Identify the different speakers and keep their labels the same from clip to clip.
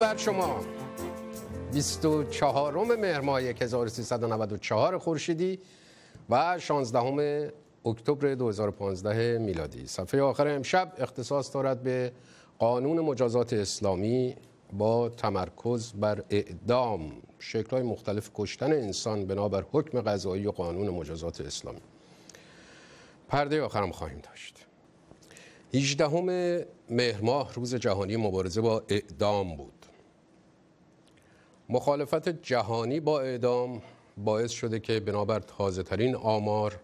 Speaker 1: بر شما 24 مهر ماه 1394 خورشیدی و 16 اکتبر 2015 میلادی صفحه آخر امشب اختصاص دارد به قانون مجازات اسلامی با تمرکز بر اعدام شکل‌های مختلف کشتن انسان بنابر حکم قضایی و قانون مجازات اسلامی پرده آخرم خواهیم داشت 18 مهر ماه روز جهانی مبارزه با اعدام بود مخالفت جهانی با اعدام باعث شده که بنابر تازه ترین آمار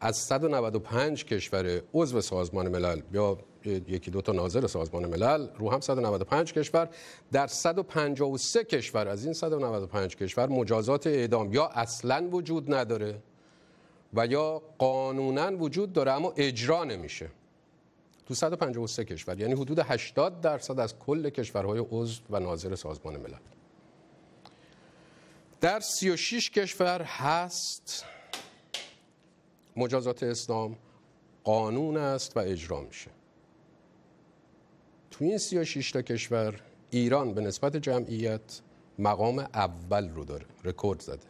Speaker 1: از 195 کشور عضو سازمان ملل یا یکی دو تا ناظر سازمان ملل رو هم 195 کشور در 153 کشور از این 195 کشور مجازات اعدام یا اصلا وجود نداره و یا قانونا وجود داره اما اجرا نمیشه تو 153 کشور یعنی حدود 80 درصد از کل کشورهای عضو و ناظر سازمان ملل در 36 کشور هست مجازات اسلام قانون است و اجرا میشه تو این 36 تا کشور ایران به نسبت جمعیت مقام اول رو داره رکورد زده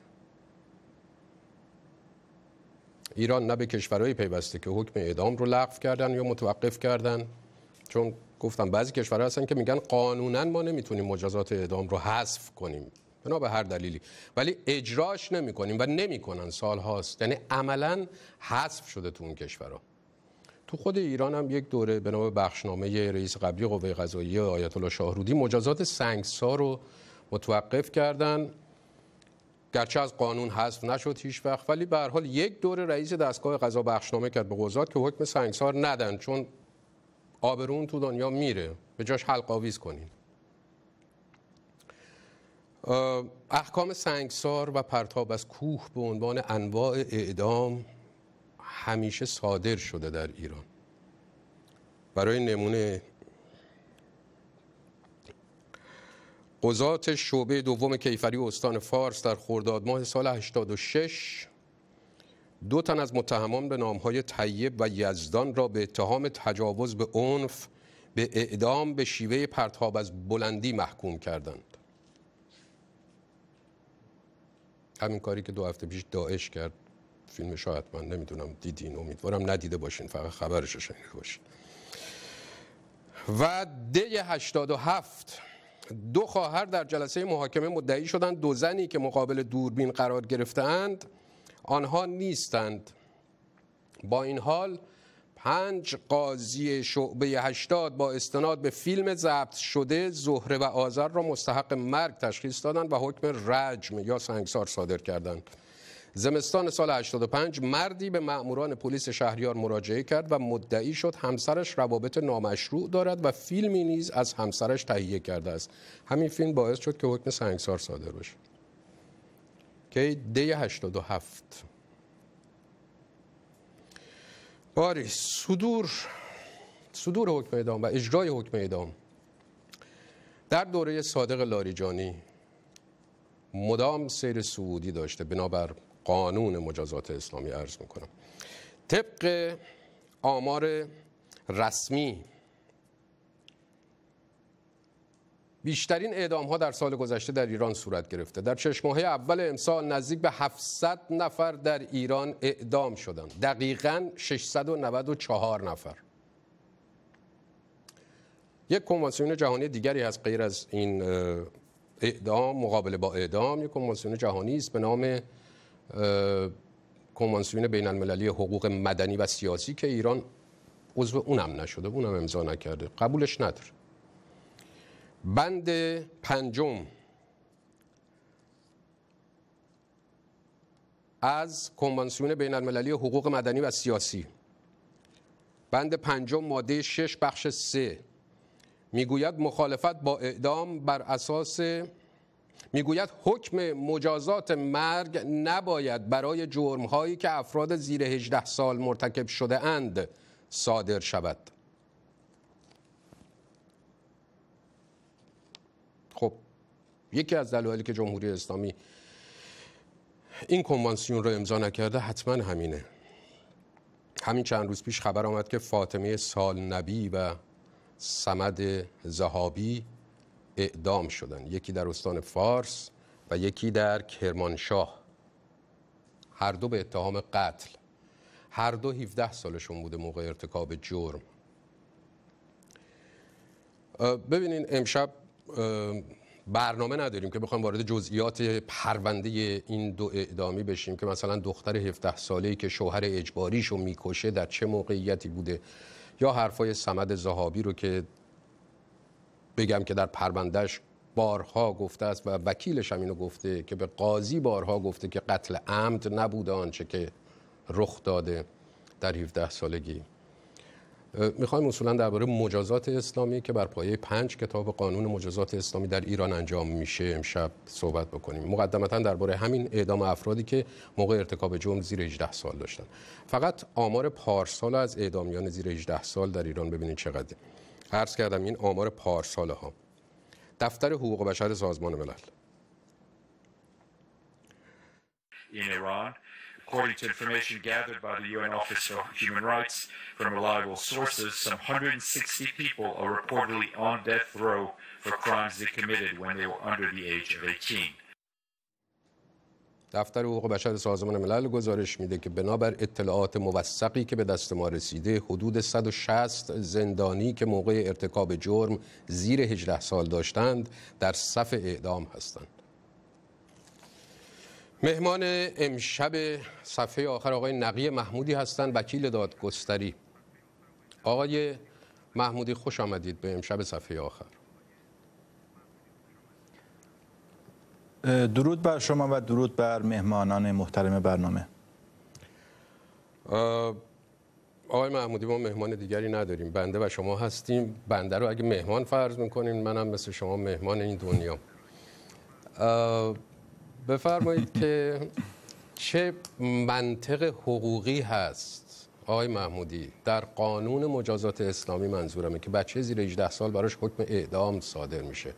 Speaker 1: ایران نه به کشورهای پیوسته که حکم اعدام رو لغو کردن یا متوقف کردن چون گفتم بعضی کشورها هستن که میگن قانونا ما نمیتونیم مجازات اعدام رو حذف کنیم بنا به هر دلیلی ولی اجراش نمیکنیم و نمیکنن سال هاست یعنی عملا حذف شده تو اون کشورها تو خود ایران هم یک دوره به نام بخشنامه رئیس قبلی قوه قضایی آیت الله شاهرودی مجازات سنگسار رو متوقف کردن گرچه از قانون حذف نشد هیچ وقت ولی به حال یک دوره رئیس دستگاه قضا بخشنامه کرد به قضات که حکم سنگسار ندن چون آبرون تو دنیا میره به جاش حلق کنین احکام سنگسار و پرتاب از کوه به عنوان انواع اعدام همیشه صادر شده در ایران برای نمونه قضات شعبه دوم کیفری استان فارس در خورداد ماه سال 86 دو تن از متهمان به نامهای طیب و یزدان را به اتهام تجاوز به عنف به اعدام به شیوه پرتاب از بلندی محکوم کردند همین کاری که دو هفته پیش داعش کرد شاید من نمیدونم دیدین امیدوارم ندیده باشین فقط خبرش رو شنیده باشین و دی 87 دو خواهر در جلسه محاکمه مدعی شدند دو زنی که مقابل دوربین قرار گرفتند آنها نیستند با این حال پنج قاضی شعبه 80 با استناد به فیلم ضبط شده زهره و آذر را مستحق مرگ تشخیص دادند و حکم رجم یا سنگسار صادر کردند. زمستان سال 85 مردی به ماموران پلیس شهریار مراجعه کرد و مدعی شد همسرش روابط نامشروع دارد و فیلمی نیز از همسرش تهیه کرده است. همین فیلم باعث شد که حکم سنگسار صادر بشه. که دی 87 باری صدور صدور حکم اعدام و اجرای حکم اعدام در دوره صادق لاریجانی مدام سیر سعودی داشته بنابر قانون مجازات اسلامی عرض میکنم طبق آمار رسمی بیشترین اعدام ها در سال گذشته در ایران صورت گرفته در شش ماه اول امسال نزدیک به 700 نفر در ایران اعدام شدند دقیقا 694 نفر یک کنوانسیون جهانی دیگری از غیر از این اعدام مقابله با اعدام یک کنوانسیون جهانی است به نام کنوانسیون بین المللی حقوق مدنی و سیاسی که ایران عضو اونم نشده اونم امضا نکرده قبولش نداره بند پنجم از کنوانسیون بین المللی حقوق مدنی و سیاسی بند پنجم ماده 6 بخش 3 میگوید مخالفت با اعدام بر اساس میگوید حکم مجازات مرگ نباید برای جرمهایی که افراد زیر 18 سال مرتکب شده اند صادر شود یکی از دلایلی که جمهوری اسلامی این کنوانسیون رو امضا نکرده حتما همینه همین چند روز پیش خبر آمد که فاطمه سال نبی و سمد زهابی اعدام شدن یکی در استان فارس و یکی در کرمانشاه هر دو به اتهام قتل هر دو 17 سالشون بوده موقع ارتکاب جرم ببینین امشب برنامه نداریم که بخوایم وارد جزئیات پرونده این دو اعدامی بشیم که مثلا دختر 17 ساله‌ای که شوهر اجباریش رو میکشه در چه موقعیتی بوده یا حرفای سمد زهابی رو که بگم که در پروندهش بارها گفته است و وکیلش هم اینو گفته که به قاضی بارها گفته که قتل عمد نبوده آنچه که رخ داده در 17 سالگی میخوایم اصولا درباره مجازات اسلامی که بر پایه پنج کتاب قانون مجازات اسلامی در ایران انجام میشه امشب صحبت بکنیم مقدمتا درباره همین اعدام افرادی که موقع ارتکاب جرم زیر 18 سال داشتن فقط آمار پارسال از اعدامیان زیر 18 سال در ایران ببینید چقدر عرض کردم این آمار پارسال ها دفتر حقوق بشر سازمان ملل
Speaker 2: According to information gathered by the UN Office of Human Rights from reliable sources, some 160 people are reportedly on death row for crimes they committed
Speaker 1: when they were under the age of 18. دفتر حقوق بشر سازمان ملل گزارش میده که بنابر اطلاعات موثقی که به دست ما رسیده حدود 160 زندانی که موقع ارتکاب جرم زیر 18 سال داشتند در صف اعدام هستند. مهمان امشب صفحه آخر آقای نقی محمودی هستند وکیل دادگستری آقای محمودی خوش آمدید به امشب صفحه آخر
Speaker 2: درود بر شما و درود بر مهمانان محترم برنامه
Speaker 1: آقای محمودی ما مهمان دیگری نداریم بنده و شما هستیم بنده رو اگه مهمان فرض میکنین منم مثل شما مهمان این دنیا بفرمایید که چه منطق حقوقی هست آقای محمودی در قانون مجازات اسلامی منظورمه که بچه زیر 18 سال براش حکم اعدام صادر میشه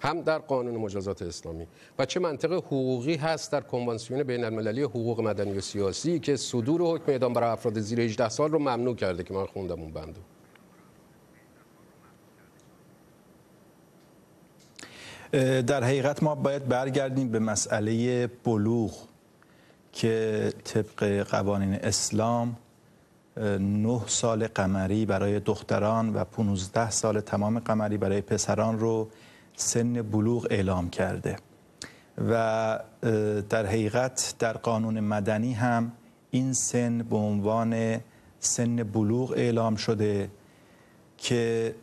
Speaker 1: هم در قانون مجازات اسلامی و چه منطق حقوقی هست در کنوانسیون بین المللی حقوق مدنی و سیاسی که صدور حکم اعدام برای افراد زیر 18 سال رو ممنوع کرده که من خوندم اون
Speaker 2: بندو در حقیقت ما باید برگردیم به مسئله بلوغ که طبق قوانین اسلام نه سال قمری برای دختران و 15 سال تمام قمری برای پسران رو سن بلوغ اعلام کرده و در حقیقت در قانون مدنی هم این سن به عنوان سن بلوغ اعلام شده که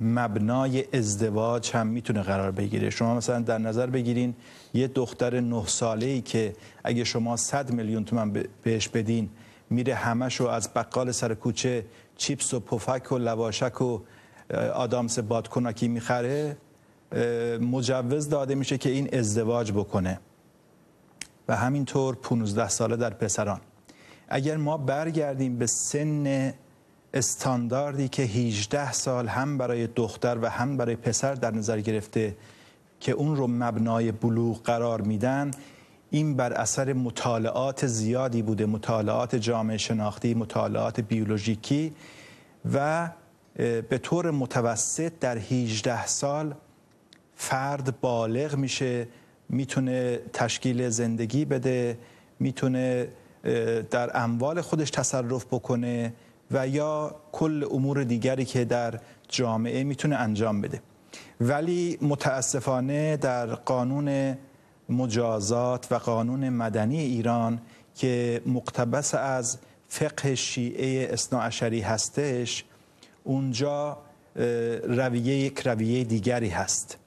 Speaker 2: مبنای ازدواج هم میتونه قرار بگیره شما مثلا در نظر بگیرین یه دختر نه ساله ای که اگه شما 100 میلیون تومن بهش بدین میره همشو از بقال سر کوچه چیپس و پفک و لواشک و آدامس بادکناکی میخره مجوز داده میشه که این ازدواج بکنه و همینطور 15 ساله در پسران اگر ما برگردیم به سن استانداردی که 18 سال هم برای دختر و هم برای پسر در نظر گرفته که اون رو مبنای بلوغ قرار میدن این بر اثر مطالعات زیادی بوده مطالعات جامعه شناختی مطالعات بیولوژیکی و به طور متوسط در 18 سال فرد بالغ میشه میتونه تشکیل زندگی بده میتونه در اموال خودش تصرف بکنه و یا کل امور دیگری که در جامعه میتونه انجام بده ولی متاسفانه در قانون مجازات و قانون مدنی ایران که مقتبس از فقه شیعه اصناعشری هستش اونجا رویه یک رویه دیگری هست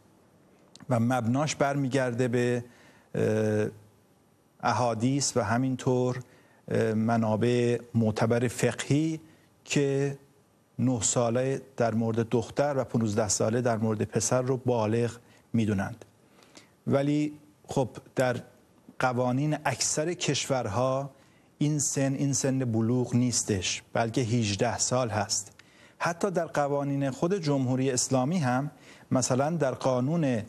Speaker 2: و مبناش برمیگرده به احادیث و همینطور منابع معتبر فقهی که 9 ساله در مورد دختر و 15 ساله در مورد پسر رو بالغ میدونند ولی خب در قوانین اکثر کشورها این سن این سن بلوغ نیستش بلکه 18 سال هست حتی در قوانین خود جمهوری اسلامی هم مثلا در قانون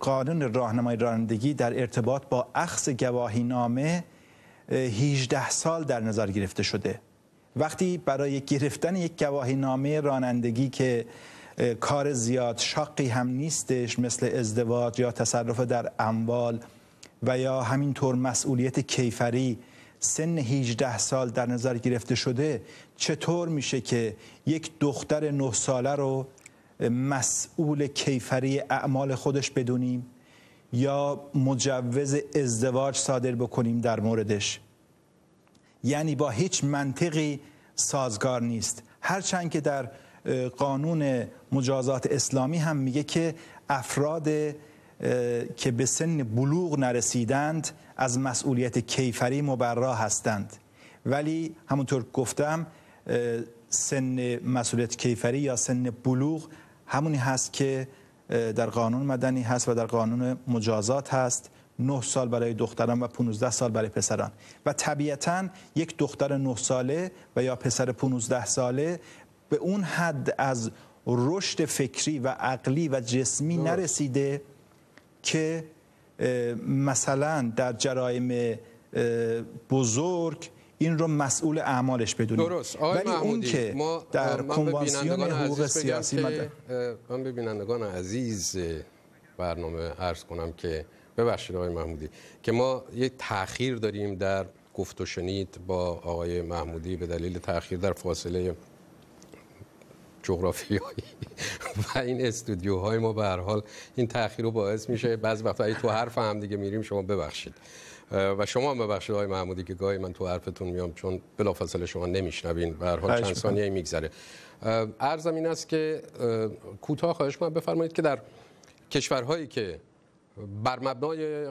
Speaker 2: قانون راهنمای رانندگی در ارتباط با اخص گواهی نامه 18 سال در نظر گرفته شده وقتی برای گرفتن یک گواهی نامه رانندگی که کار زیاد شاقی هم نیستش مثل ازدواج یا تصرف در اموال و یا همینطور مسئولیت کیفری سن 18 سال در نظر گرفته شده چطور میشه که یک دختر 9 ساله رو مسئول کیفری اعمال خودش بدونیم یا مجوز ازدواج صادر بکنیم در موردش یعنی با هیچ منطقی سازگار نیست هرچند که در قانون مجازات اسلامی هم میگه که افراد که به سن بلوغ نرسیدند از مسئولیت کیفری مبرا هستند ولی همونطور گفتم سن مسئولیت کیفری یا سن بلوغ همونی هست که در قانون مدنی هست و در قانون مجازات هست 9 سال برای دختران و 15 سال برای پسران و طبیعتا یک دختر 9 ساله و یا پسر 15 ساله به اون حد از رشد فکری و عقلی و جسمی نرسیده که مثلا در جرایم بزرگ این رو مسئول اعمالش بدونیم درست ولی محمودی. اون که ما در کنوانسیون حقوق سیاسی
Speaker 1: من به بینندگان عزیز برنامه عرض کنم که ببخشید آقای محمودی که ما یک تاخیر داریم در گفت و شنید با آقای محمودی به دلیل تاخیر در فاصله جغرافیایی و این استودیوهای ما به هر حال این تاخیر رو باعث میشه بعض وقتا تو حرف هم دیگه میریم شما ببخشید و شما هم ببخشید آقای محمودی که گاهی من تو حرفتون میام چون بلافاصله شما نمیشنوین و هر حال چند ثانیه میگذره ارزم این است که کوتاه خواهش من بفرمایید که در کشورهایی که بر مبنای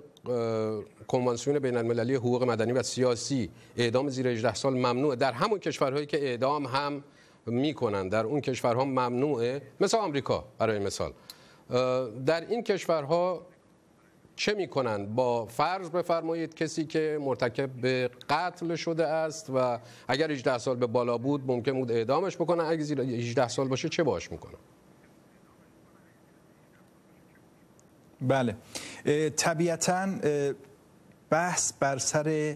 Speaker 1: کنوانسیون بین المللی حقوق مدنی و سیاسی اعدام زیر 18 سال ممنوعه در همون کشورهایی که اعدام هم میکنن در اون کشورها ممنوعه مثل آمریکا برای مثال در این کشورها چه میکنن با فرض بفرمایید کسی که مرتکب به قتل شده است و اگر 18 سال به بالا بود ممکن بود اعدامش بکنن اگر 18 سال باشه چه باش میکنن
Speaker 2: بله طبیعتا بحث بر سر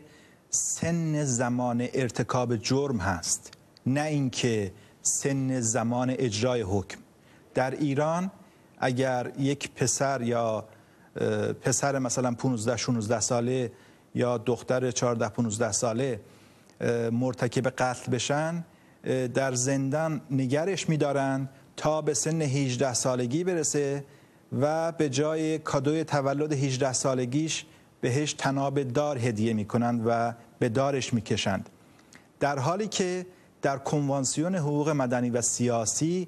Speaker 2: سن زمان ارتکاب جرم هست نه اینکه سن زمان اجرای حکم در ایران اگر یک پسر یا پسر مثلا 15 16 ساله یا دختر 14 15 ساله مرتکب قتل بشن در زندان نگرش میدارن تا به سن 18 سالگی برسه و به جای کادوی تولد 18 سالگیش بهش تناب دار هدیه میکنند و به دارش میکشند در حالی که در کنوانسیون حقوق مدنی و سیاسی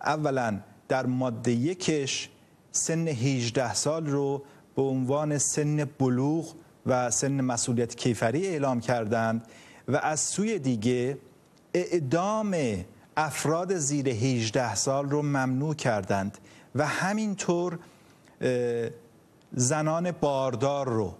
Speaker 2: اولا در ماده یکش سن 18 سال رو به عنوان سن بلوغ و سن مسئولیت کیفری اعلام کردند و از سوی دیگه اعدام افراد زیر 18 سال رو ممنوع کردند و همینطور زنان باردار رو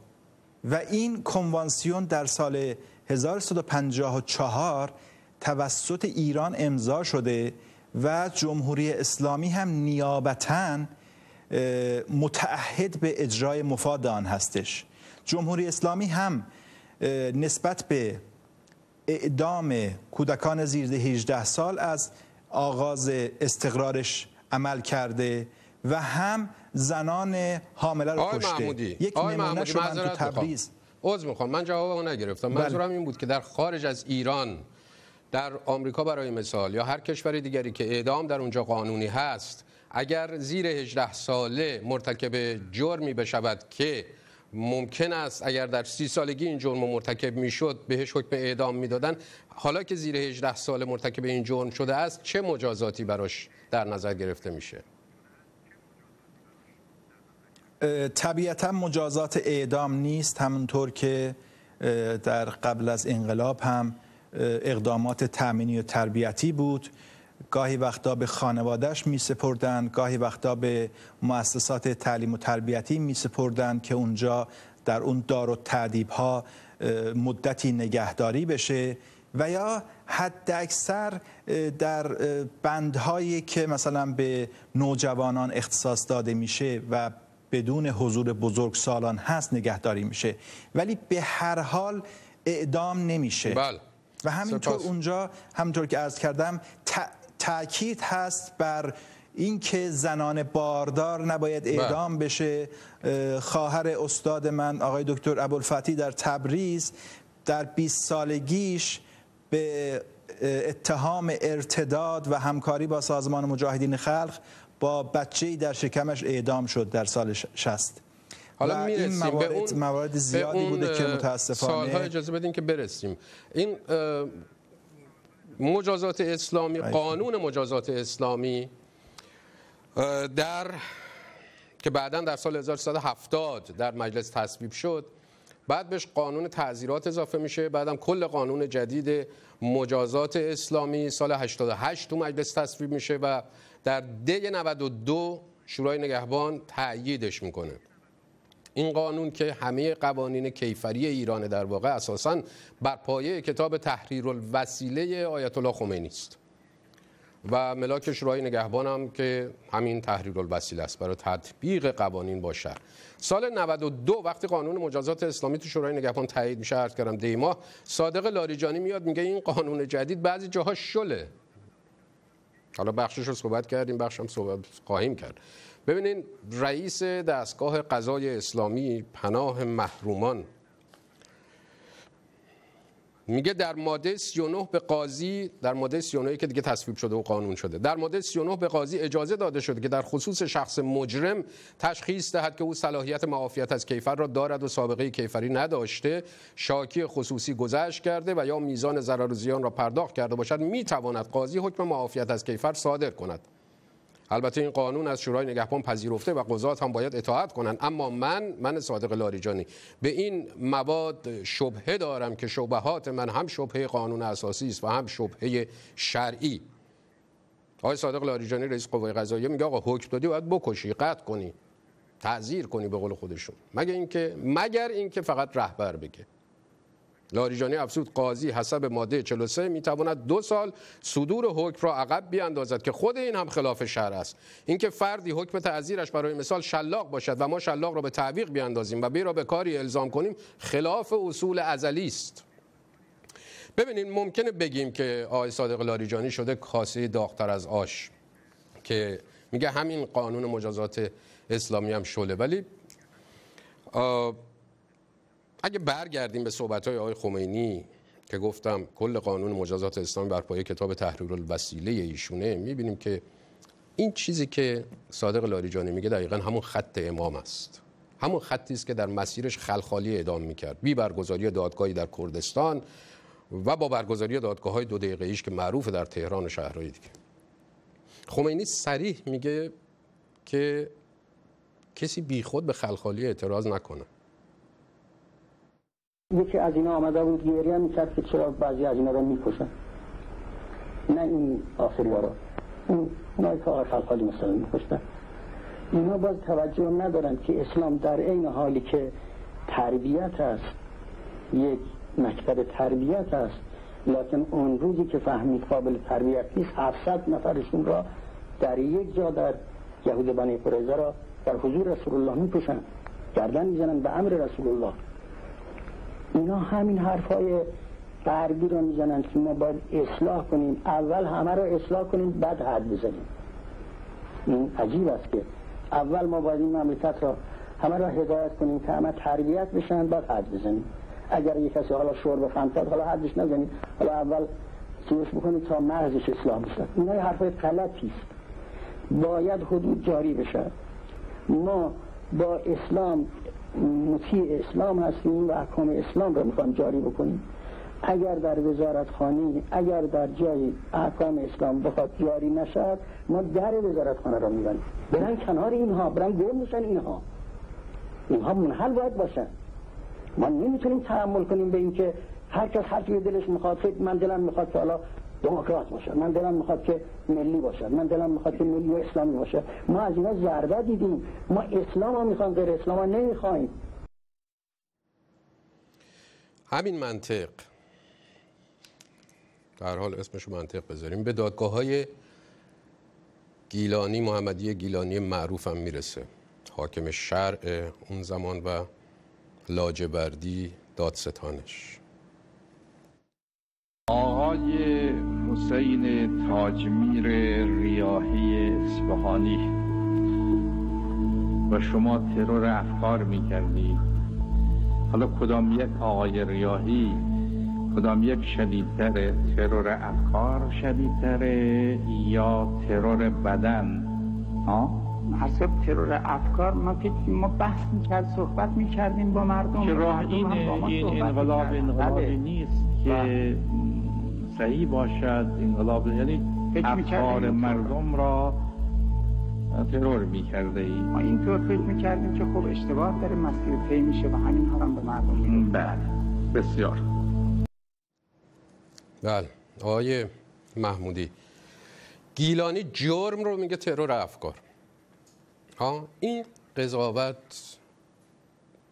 Speaker 2: و این کنوانسیون در سال 1154 توسط ایران امضا شده و جمهوری اسلامی هم نیابتاً متعهد به اجرای مفاد آن هستش جمهوری اسلامی هم نسبت به اعدام کودکان زیر 18 سال از آغاز استقرارش عمل کرده و هم زنان حامله رو کشته محمودی. یک نمونه شما تو تبریز
Speaker 1: عذر میخوام من جواب اون نگرفتم بله. منظورم این بود که در خارج از ایران در آمریکا برای مثال یا هر کشور دیگری که اعدام در اونجا قانونی هست اگر زیر 18 ساله مرتکب جرمی بشود که ممکن است اگر در سی سالگی این جرم مرتکب میشد بهش حکم اعدام میدادن حالا که زیر 18 ساله مرتکب این جرم شده است چه مجازاتی براش در نظر گرفته میشه
Speaker 2: طبیعتا مجازات اعدام نیست همونطور که در قبل از انقلاب هم اقدامات تامینی و تربیتی بود گاهی وقتا به خانوادهش می سپردن، گاهی وقتا به مؤسسات تعلیم و تربیتی می سپردن که اونجا در اون دار و تعدیب ها مدتی نگهداری بشه و یا حد اکثر در بندهایی که مثلا به نوجوانان اختصاص داده میشه و بدون حضور بزرگ سالان هست نگهداری میشه ولی به هر حال اعدام نمیشه بله. و همینطور اونجا همینطور که عرض کردم تاکید هست بر اینکه زنان باردار نباید بله. اعدام بشه خواهر استاد من آقای دکتر ابوالفتی در تبریز در 20 سالگیش به اتهام ارتداد و همکاری با سازمان مجاهدین خلق با ای در شکمش اعدام شد در سال 60 حالا این موارد, زیادی بوده که متاسفانه سالها اجازه
Speaker 1: بدین که برسیم این مجازات اسلامی قانون مجازات اسلامی در که بعدا در سال 1370 در مجلس تصویب شد بعد بهش قانون تعذیرات اضافه میشه بعدم کل قانون جدید مجازات اسلامی سال 88 تو مجلس تصویب میشه و در دی 92 شورای نگهبان تأییدش میکنه این قانون که همه قوانین کیفری ایران در واقع اساسا بر پایه کتاب تحریر الوسیله آیت الله خمینی است و ملاک شورای نگهبان هم که همین تحریر الوسیله است برای تطبیق قوانین باشه سال 92 وقتی قانون مجازات اسلامی تو شورای نگهبان تایید میشه عرض کردم دیما صادق لاریجانی میاد میگه این قانون جدید بعضی جاها شله حالا بخشش رو صحبت کردیم بخش هم صحبت خواهیم کرد ببینین رئیس دستگاه قضای اسلامی پناه محرومان میگه در ماده 39 به قاضی در ماده 39 که دیگه تصویب شده و قانون شده در ماده 39 به قاضی اجازه داده شده که در خصوص شخص مجرم تشخیص دهد که او صلاحیت معافیت از کیفر را دارد و سابقه کیفری نداشته شاکی خصوصی گذشت کرده و یا میزان ضرر و زیان را پرداخت کرده باشد میتواند قاضی حکم معافیت از کیفر صادر کند البته این قانون از شورای نگهبان پذیرفته و قضات هم باید اطاعت کنند. اما من من صادق لاریجانی به این مواد شبهه دارم که شبهات من هم شبهه قانون اساسی است و هم شبهه شرعی آقای صادق لاریجانی رئیس قوه قضاییه میگه آقا حکم دادی باید بکشی قطع کنی تعذیر کنی به قول خودشون مگر اینکه مگر اینکه فقط رهبر بگه لاریجانی افزود قاضی حسب ماده 43 میتواند دو سال صدور حکم را عقب بیاندازد که خود این هم خلاف شهر است اینکه فردی حکم تعذیرش برای مثال شلاق باشد و ما شلاق را به تعویق بیاندازیم و بیرا به کاری الزام کنیم خلاف اصول ازلی است ببینید ممکنه بگیم که آقای صادق لاریجانی شده کاسه داغتر از آش که میگه همین قانون مجازات اسلامی هم شله ولی اگه برگردیم به صحبت‌های آقای خمینی که گفتم کل قانون مجازات اسلامی بر پایه کتاب تحریر الوسیله ایشونه میبینیم که این چیزی که صادق لاریجانی میگه دقیقا همون خط امام است همون خطی است که در مسیرش خلخالی اعدام می‌کرد بی برگزاری دادگاهی در کردستان و با برگزاری دادگاه دو دقیقه ایش که معروف در تهران و شهرهای دیگه خمینی صریح میگه که کسی بیخود به خلخالی اعتراض نکنه
Speaker 3: یکی از اینا آمده بود گریه میکرد که چرا بعضی از اینا رو میکشن نه این آخری ها رو اون نای که آقای خلقالی مثلا میکشتن اینا باز توجه ندارن که اسلام در این حالی که تربیت است یک مکتب تربیت است لکن اون روزی که فهمید قابل تربیت نیست 700 نفرشون را در یک جا در یهود بنی قریظه را در حضور رسول الله میکشن گردن میزنن به امر رسول الله اینا همین حرفای غربی رو میزنن که ما باید اصلاح کنیم اول همه رو اصلاح کنیم بعد حد بزنیم این عجیب است که اول ما باید این مملکت را همه را هدایت کنیم که همه تربیت بشن بعد حد بزنیم اگر یک کسی حالا شور به خمتت حالا حدش نزنید حالا اول سیوش بکنید تا مرزش اسلام بشه. اینا یه حرفای غلطی است باید حدود جاری بشه ما با اسلام مطیع اسلام هستیم و احکام اسلام را میخوایم جاری بکنیم اگر در وزارت خانی، اگر در جای احکام اسلام بخواد جاری نشد ما در وزارتخانه را میبنیم برن کنار اینها برن گم میشن اینها اینها منحل باید باشن ما نمیتونیم تحمل کنیم به اینکه هر کس هر دلش میخواد من دلم میخواد که حالا دموکرات باشه من دلم میخواد که ملی باشه من دلم میخواد که ملی و اسلامی باشه ما از اینا ضربه دیدیم ما اسلام ها میخوایم غیر اسلام ها نمیخوایم
Speaker 1: همین منطق در حال اسمش منطق بذاریم به دادگاه های گیلانی محمدی گیلانی معروف هم میرسه حاکم شرع اون زمان و لاجبردی دادستانش
Speaker 2: آقای
Speaker 1: حسین تاجمیر ریاهی اسفهانی و شما ترور افکار میکردید حالا کدام یک آقای ریاهی کدام یک شدیدتره ترور
Speaker 2: افکار شدیدتره یا ترور بدن ها؟ حسب
Speaker 3: ترور افکار ما که ما بحث میکرد صحبت میکردیم با مردم که راه این انقلاب انقلابی بله. نیست که
Speaker 2: بله. صحیح باشد انقلاب یعنی افکار مردم را ترور می کرده ای ما
Speaker 3: اینطور فکر می کردیم که خب اشتباه داره مسیر پی میشه و همین هم به مردم می
Speaker 1: بله بسیار بله آقای محمودی گیلانی جرم رو میگه ترور افکار ها این قضاوت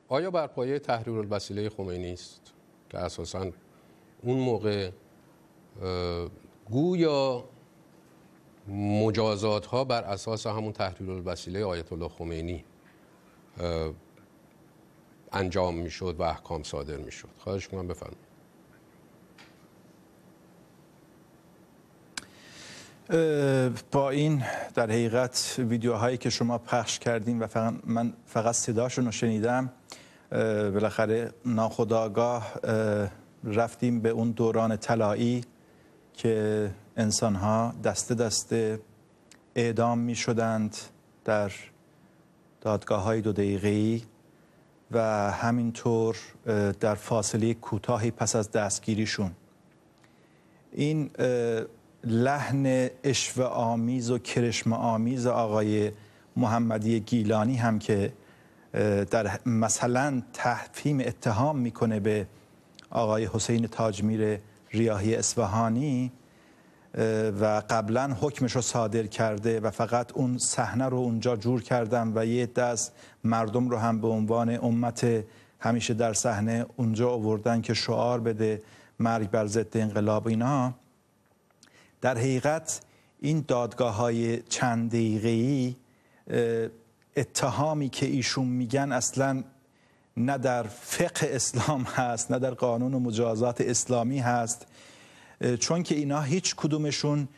Speaker 1: آیا بر پایه تحریر الوسیله خمینی است که اساسا اون موقع گویا مجازات ها بر اساس همون تحلیل الوسیله آیت الله خمینی انجام میشد و احکام صادر
Speaker 2: میشد خواهش میکنم بفرمایید با این در حقیقت ویدیوهایی که شما پخش کردیم و فقط من فقط صداشون رو شنیدم بالاخره ناخداگاه رفتیم به اون دوران طلایی که انسان ها دسته دسته اعدام می شدند در دادگاه های دو دقیقی و همینطور در فاصله کوتاهی پس از دستگیریشون این لحن اشوه آمیز و کرشم آمیز آقای محمدی گیلانی هم که در مثلا تحفیم اتهام میکنه به آقای حسین تاجمیر ریاهی اصفهانی و قبلا حکمش رو صادر کرده و فقط اون صحنه رو اونجا جور کردم و یه دست مردم رو هم به عنوان امت همیشه در صحنه اونجا آوردن که شعار بده مرگ بر ضد انقلاب اینا در حقیقت این دادگاه های چند ای اتهامی که ایشون میگن اصلا نه در فقه اسلام هست نه در قانون و مجازات اسلامی هست چون که اینا هیچ کدومشون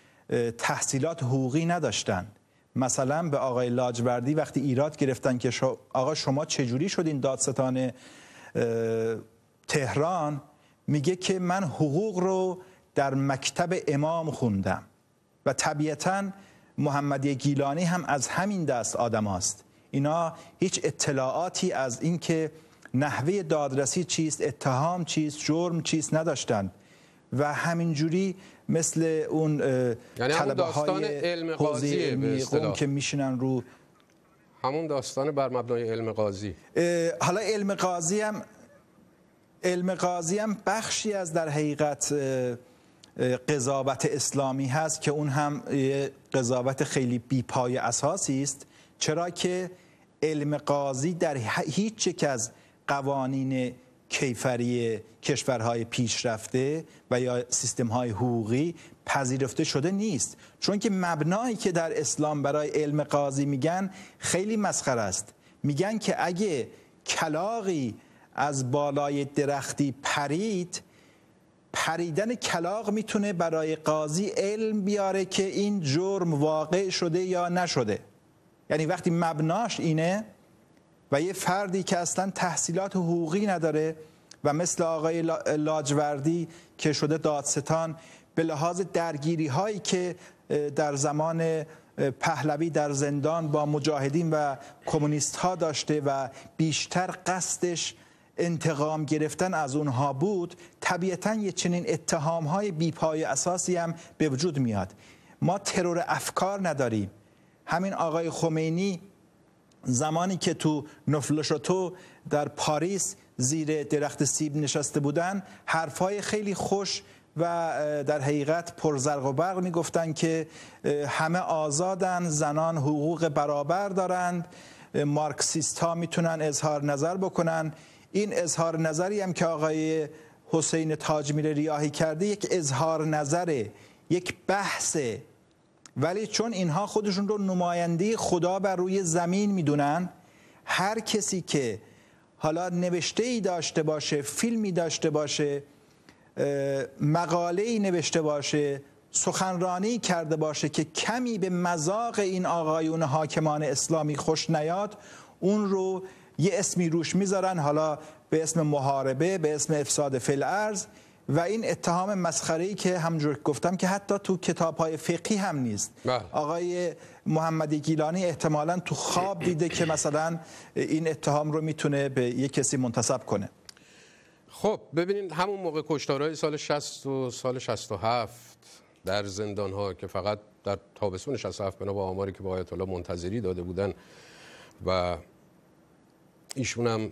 Speaker 2: تحصیلات حقوقی نداشتند. مثلا به آقای لاجوردی وقتی ایراد گرفتن که آقا شما چجوری شدین دادستان تهران میگه که من حقوق رو در مکتب امام خوندم و طبیعتا محمدی گیلانی هم از همین دست آدم هست. اینا هیچ اطلاعاتی از اینکه نحوه دادرسی چیست اتهام چیست جرم چیست نداشتند و همینجوری مثل اون یعنی طلبه های علم قاضی که میشینن رو
Speaker 1: همون داستان بر مبنای علم قاضی
Speaker 2: حالا علم قاضی هم علم قاضی هم بخشی از در حقیقت قضاوت اسلامی هست که اون هم قضاوت خیلی بیپای اساسی است چرا که علم قاضی در هیچ یک از قوانین کیفری کشورهای پیشرفته و یا سیستم حقوقی پذیرفته شده نیست چون که مبنایی که در اسلام برای علم قاضی میگن خیلی مسخره است میگن که اگه کلاقی از بالای درختی پرید پریدن کلاغ میتونه برای قاضی علم بیاره که این جرم واقع شده یا نشده یعنی وقتی مبناش اینه و یه فردی که اصلا تحصیلات حقوقی نداره و مثل آقای لاجوردی که شده دادستان به لحاظ درگیری هایی که در زمان پهلوی در زندان با مجاهدین و کمونیست ها داشته و بیشتر قصدش انتقام گرفتن از اونها بود طبیعتا یه چنین اتهام های بیپای اساسی هم به وجود میاد ما ترور افکار نداریم همین آقای خمینی زمانی که تو تو در پاریس زیر درخت سیب نشسته بودن حرفهای خیلی خوش و در حقیقت پرزرق و برق میگفتند که همه آزادن زنان حقوق برابر دارند مارکسیست ها میتونن اظهار نظر بکنن این اظهار نظری هم که آقای حسین تاج ریاهی کرده یک اظهار نظره یک بحث. ولی چون اینها خودشون رو نماینده خدا بر روی زمین میدونن هر کسی که حالا نوشته ای داشته باشه فیلمی داشته باشه مقاله ای نوشته باشه سخنرانی کرده باشه که کمی به مذاق این آقایون حاکمان اسلامی خوش نیاد اون رو یه اسمی روش میذارن حالا به اسم محاربه به اسم افساد فلعرز و این اتهام مسخره ای که همجور گفتم که حتی تو کتاب های فقهی هم نیست بله. آقای محمد گیلانی احتمالا تو خواب دیده که مثلا این اتهام رو میتونه به یک کسی منتصب کنه
Speaker 1: خب ببینید همون موقع کشتارهای سال 60 و سال 67 در زندان ها که فقط در تابستون 67 بنا با آماری که به آیت الله منتظری داده بودن و ایشون هم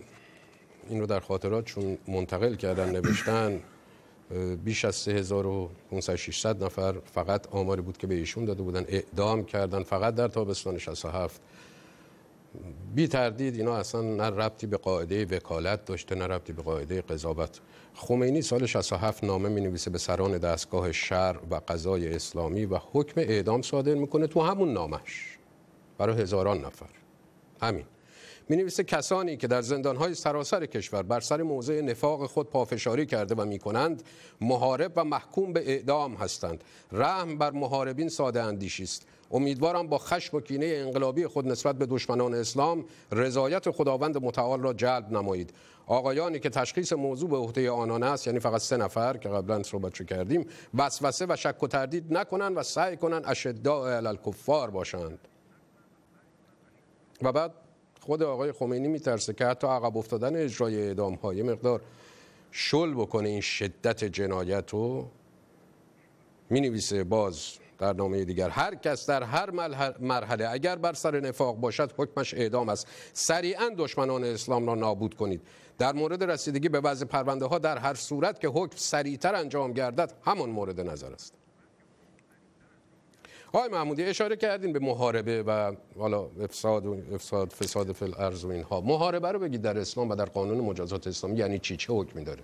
Speaker 1: این رو در چون منتقل کردن نوشتن بیش از 3500 نفر فقط آماری بود که به ایشون داده بودن اعدام کردن فقط در تابستان 67 بی تردید اینا اصلا نه ربطی به قاعده وکالت داشته نه ربطی به قاعده قضاوت خمینی سال 67 نامه می نویسه به سران دستگاه شر و قضای اسلامی و حکم اعدام صادر میکنه تو همون نامش برای هزاران نفر همین می نویسه کسانی که در های سراسر کشور بر سر موضع نفاق خود پافشاری کرده و می کنند محارب و محکوم به اعدام هستند رحم بر محاربین ساده اندیشی است امیدوارم با خشم و کینه انقلابی خود نسبت به دشمنان اسلام رضایت خداوند متعال را جلب نمایید آقایانی که تشخیص موضوع به عهده آنان است یعنی فقط سه نفر که قبلا صحبت کردیم وسوسه و شک و تردید نکنند و سعی کنند اشداء علی الکفار باشند و بعد خود آقای خمینی میترسه که حتی عقب افتادن اجرای اعدام های مقدار شل بکنه این شدت جنایت رو می باز در نامه دیگر هر کس در هر مرحله اگر بر سر نفاق باشد حکمش اعدام است سریعا دشمنان اسلام را نابود کنید در مورد رسیدگی به وضع پرونده ها در هر صورت که حکم سریعتر انجام گردد همان مورد نظر است آقای محمودی اشاره کردین به محاربه و حالا افساد و افساد فساد فل ارز و اینها محاربه رو بگید در اسلام و در قانون مجازات اسلامی یعنی چی چه حکمی داره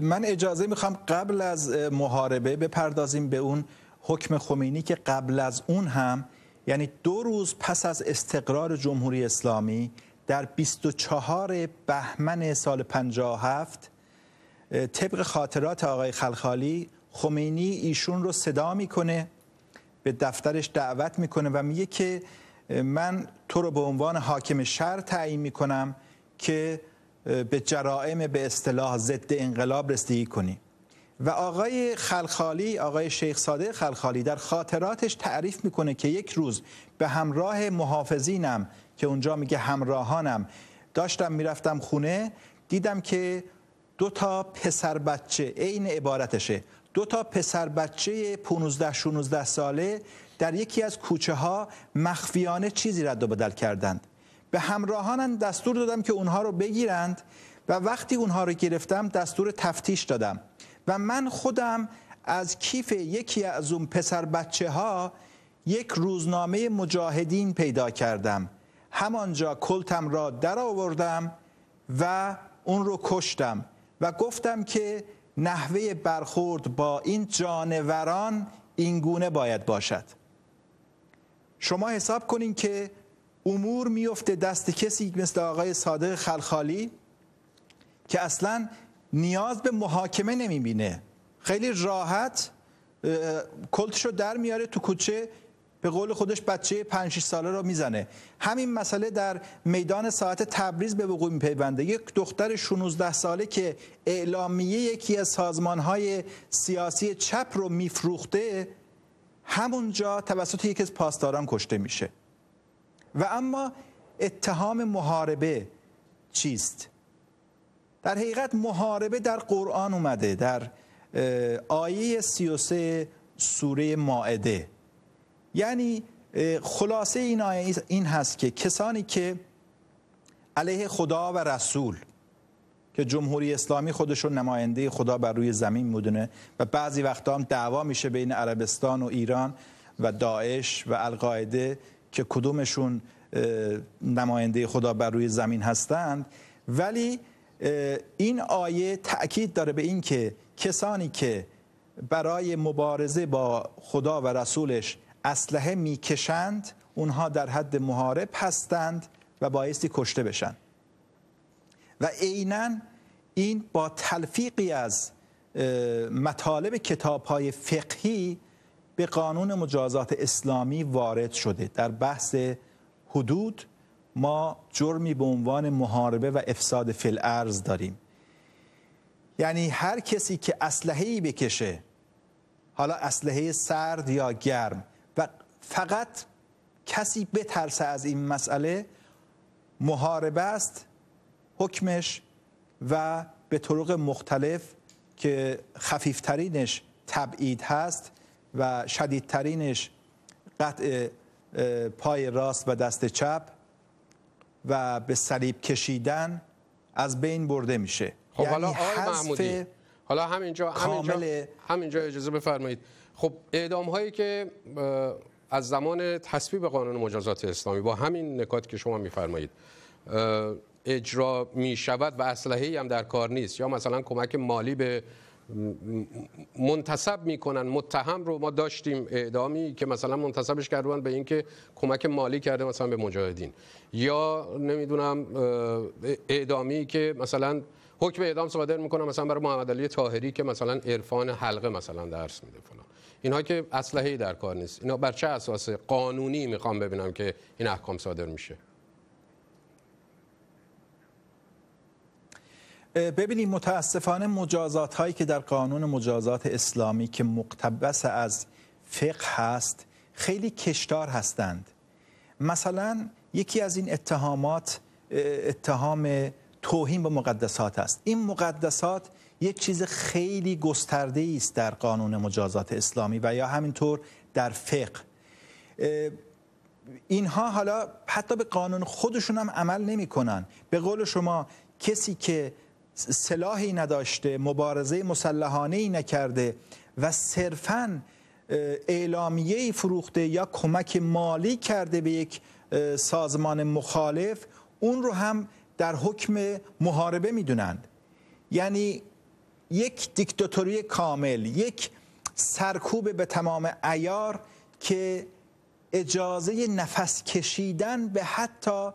Speaker 2: من اجازه میخوام قبل از محاربه بپردازیم به اون حکم خمینی که قبل از اون هم یعنی دو روز پس از استقرار جمهوری اسلامی در 24 بهمن سال 57 طبق خاطرات آقای خلخالی خمینی ایشون رو صدا میکنه به دفترش دعوت میکنه و میگه که من تو رو به عنوان حاکم شهر تعیین میکنم که به جرائم به اصطلاح ضد انقلاب رسیدگی کنی و آقای خلخالی آقای شیخ ساده خلخالی در خاطراتش تعریف میکنه که یک روز به همراه محافظینم که اونجا میگه همراهانم داشتم میرفتم خونه دیدم که دو تا پسر بچه عین عبارتشه دو تا پسر بچه 15 16 ساله در یکی از کوچه ها مخفیانه چیزی رد و بدل کردند به همراهانم دستور دادم که اونها رو بگیرند و وقتی اونها رو گرفتم دستور تفتیش دادم و من خودم از کیف یکی از اون پسر بچه ها یک روزنامه مجاهدین پیدا کردم همانجا کلتم را درآوردم و اون رو کشتم و گفتم که نحوه برخورد با این جانوران این گونه باید باشد شما حساب کنین که امور میفته دست کسی مثل آقای صادق خلخالی که اصلا نیاز به محاکمه نمیبینه خیلی راحت کلتشو در میاره تو کوچه به قول خودش بچه 5 ساله رو میزنه همین مسئله در میدان ساعت تبریز به وقوع میپیونده یک دختر 16 ساله که اعلامیه یکی از سازمانهای سیاسی چپ رو میفروخته همونجا توسط یکی از پاسداران کشته میشه و اما اتهام محاربه چیست در حقیقت محاربه در قرآن اومده در آیه 33 سوره ماعده یعنی خلاصه این آیه این هست که کسانی که علیه خدا و رسول که جمهوری اسلامی خودشون نماینده خدا بر روی زمین مدونه و بعضی وقتا هم دعوا میشه بین عربستان و ایران و داعش و القاعده که کدومشون نماینده خدا بر روی زمین هستند ولی این آیه تأکید داره به این که کسانی که برای مبارزه با خدا و رسولش اسلحه میکشند اونها در حد محارب هستند و بایستی کشته بشن و عینا این با تلفیقی از مطالب کتاب های فقهی به قانون مجازات اسلامی وارد شده در بحث حدود ما جرمی به عنوان محاربه و افساد فل داریم یعنی هر کسی که ای بکشه حالا اسلحه سرد یا گرم فقط کسی بترسه از این مسئله محاربه است حکمش و به طرق مختلف که خفیفترینش تبعید هست و شدیدترینش قطع پای راست و دست چپ و به صلیب کشیدن از بین برده میشه خب یعنی حالا محمودی
Speaker 1: حالا همینجا همینجا همینجا اجازه بفرمایید خب اعدام هایی که از زمان تصویب قانون مجازات اسلامی با همین نکات که شما میفرمایید اجرا می شود و اسلحه هم در کار نیست یا مثلا کمک مالی به منتصب میکنن متهم رو ما داشتیم اعدامی که مثلا منتصبش کردن به اینکه کمک مالی کرده مثلا به مجاهدین یا نمیدونم اعدامی که مثلا حکم اعدام صادر میکنه مثلا برای محمد علی طاهری که مثلا عرفان حلقه مثلا درس میده اینها که ای در کار نیست اینا بر چه اساس قانونی میخوام ببینم که این احکام صادر میشه
Speaker 2: ببینید متاسفانه مجازات هایی که در قانون مجازات اسلامی که مقتبس از فقه هست خیلی کشدار هستند مثلا یکی از این اتهامات اتهام توهین به مقدسات است این مقدسات یک چیز خیلی گسترده است در قانون مجازات اسلامی و یا همینطور در فقه اینها حالا حتی به قانون خودشون هم عمل نمیکنن به قول شما کسی که سلاحی نداشته مبارزه مسلحانه ای نکرده و صرفاً اعلامیه فروخته یا کمک مالی کرده به یک سازمان مخالف اون رو هم در حکم محاربه میدونند یعنی یک دیکتاتوری کامل یک سرکوب به تمام ایار که اجازه نفس کشیدن به حتی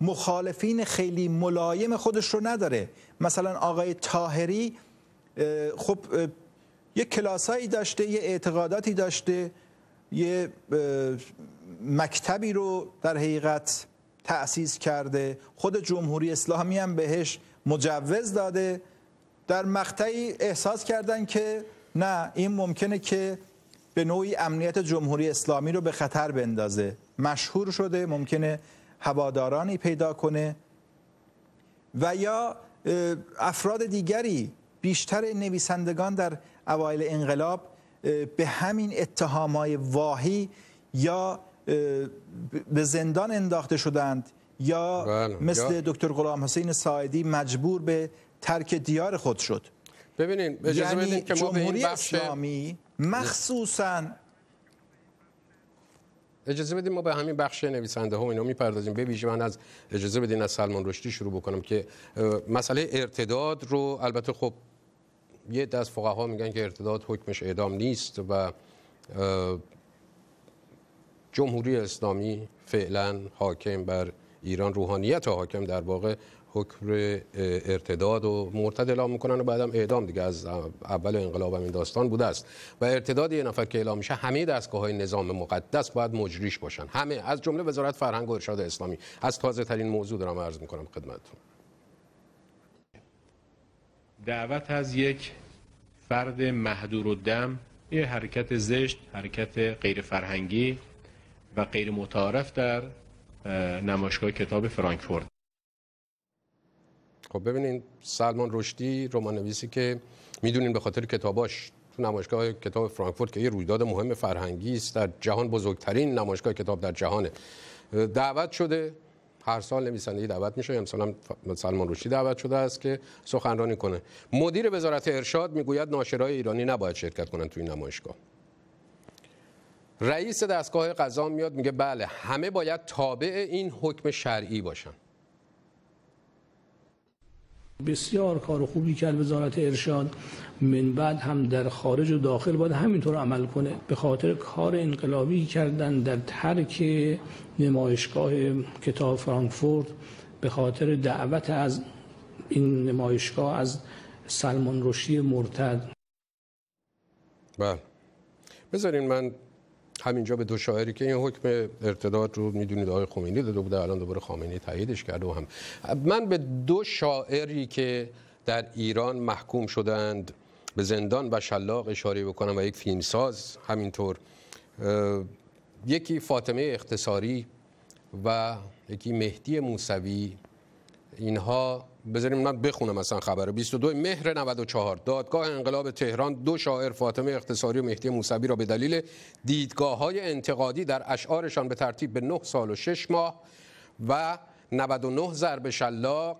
Speaker 2: مخالفین خیلی ملایم خودش رو نداره مثلا آقای تاهری خب یه کلاسایی داشته یه اعتقاداتی داشته یه مکتبی رو در حقیقت تأسیس کرده خود جمهوری اسلامی هم بهش مجوز داده در مقطعی احساس کردند که نه این ممکنه که به نوعی امنیت جمهوری اسلامی رو به خطر بندازه مشهور شده ممکنه هوادارانی پیدا کنه و یا افراد دیگری بیشتر نویسندگان در اوایل انقلاب به همین اتهامای واهی یا به زندان انداخته شدند بله، یا مثل دکتر غلام حسین ساعدی مجبور به ترک دیار خود شد
Speaker 1: ببینین اجازه یعنی که ما به بخش اسلامی
Speaker 2: مخصوصا
Speaker 1: اجازه بدین ما به همین بخش نویسنده ها و اینا میپردازیم به ویژه من از اجازه بدین از سلمان رشدی شروع بکنم که مسئله ارتداد رو البته خب یه دست ها میگن که ارتداد حکمش اعدام نیست و جمهوری اسلامی فعلا حاکم بر ایران روحانیت حاکم در واقع حکم ارتداد و مرتد اعلام میکنن و بعدم اعدام دیگه از اول انقلاب این داستان بوده است و ارتداد یه نفر که اعلام میشه همه دستگاه های نظام مقدس باید مجریش باشن همه از جمله وزارت فرهنگ و ارشاد اسلامی از تازه ترین موضوع دارم عرض میکنم خدمتتون دعوت از یک فرد محدور و دم یه حرکت زشت حرکت غیر فرهنگی و غیر متعارف در نمایشگاه کتاب فرانکفورت خب ببینین سلمان رشدی رمان نویسی که میدونین به خاطر کتاباش تو نمایشگاه کتاب فرانکفورت که یه رویداد مهم فرهنگی است در جهان بزرگترین نمایشگاه کتاب در جهانه دعوت شده هر سال نویسنده دعوت میشه امسال هم سلمان رشدی دعوت شده است که سخنرانی کنه مدیر وزارت ارشاد میگوید ناشرای ایرانی نباید شرکت کنن تو این نمایشگاه رئیس دستگاه قضا میاد میگه بله همه باید تابع این حکم شرعی باشن
Speaker 4: بسیار کار خوبی کرد وزارت ارشاد من بعد هم در خارج و داخل باید همینطور عمل کنه به خاطر کار انقلابی کردن در ترک نمایشگاه کتاب فرانکفورت به خاطر دعوت از این نمایشگاه از سلمان رشدی مرتد
Speaker 1: بله بذارین من همینجا به دو شاعری که این حکم ارتداد رو میدونید آقای خمینی داده بوده الان دوباره خامنه‌ای تاییدش کرده و هم من به دو شاعری که در ایران محکوم شدند به زندان و شلاق اشاره بکنم و یک فیلمساز همینطور یکی فاطمه اختصاری و یکی مهدی موسوی اینها بذاریم من بخونم اصلا خبر 22 مهر 94 دادگاه انقلاب تهران دو شاعر فاطمه اقتصاری و مهدی موسوی را به دلیل دیدگاه های انتقادی در اشعارشان به ترتیب به 9 سال و 6 ماه و 99 ضرب شلاق